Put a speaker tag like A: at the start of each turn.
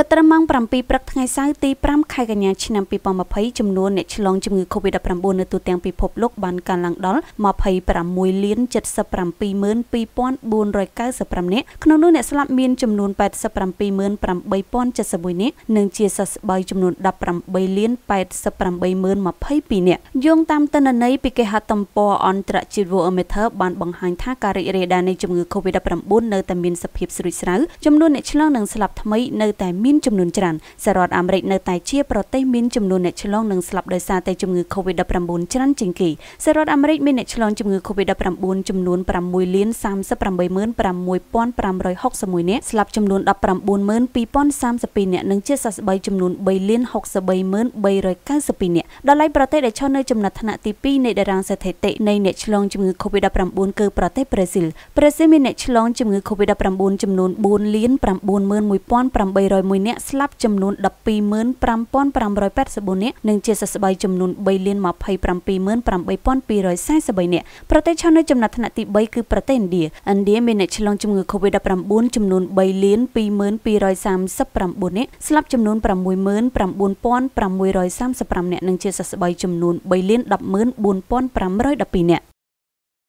A: គិតត្រឹមម៉ោង7ព្រឹកថ្ងៃសៅរ៍ទី5ខែកញ្ញាឆ្នាំ2020ចំនួនអ្នកឆ្លងជំងឺ Covid-19 នៅទូទាំងពិភពលោកបានកើនឡើងដល់26,077,2495នាក់ក្នុងនោះអ្នកស្លាប់មានចំនួន87,8071នាក់និងជាសះស្បើយចំនួន18,088,022នាក់យោងតាមទិន្នន័យពីគេហទំព័រអន្តរជាតិ Worldometer បានបង្ហាញថាការរីករាលដាលនៃជំងឺ Covid-19 នៅតែមានសភាពស្រួចស្រាវចំនួនអ្នកឆ្លងនិងស្លាប់ថ្មីនៅតែមានមានចំនួនច្រើនសហរដ្ឋអាមេរិកនៅតែជាប្រទេសមានចំនួនអ្នកឆ្លងនិងស្លាប់ដោយសារតែជំងឺ Covid-19 ច្រើនជាងគេសហរដ្ឋអាមេរិកមានអ្នកឆ្លងជំងឺ Covid-19 ចំនួន6លាន386561នាក់ស្លាប់ចំនួន192,032នាក់និងជាសះស្បើយចំនួន3លាន633392នាក់ដល់ឡៃប្រទេសដែលឈរនៅចំណាត់ថ្នាក់ទី2នៃតារាងស្ថិតិនៃអ្នកឆ្លងជំងឺ Covid-19 គឺប្រទេសប្រេស៊ីលប្រេស៊ីលមានអ្នកឆ្លងជំងឺ Covid-19 ចំនួន4លាន91800 1នាក់ស្លាប់ចំនួន125,584នាក់និងជាសះស្បើយចំនួន3,027,843នាក់ប្រទេសឈរនៅចំណាត់ថ្នាក់ទី3គឺប្រទេសឥណ្ឌាឥណ្ឌាមានអ្នកឆ្លងជំងឺ COVID-19 ចំនួន3,2239នាក់ស្លាប់ចំនួន69,9635នាក់និងជាសះស្បើយចំនួន3,104,512នាក់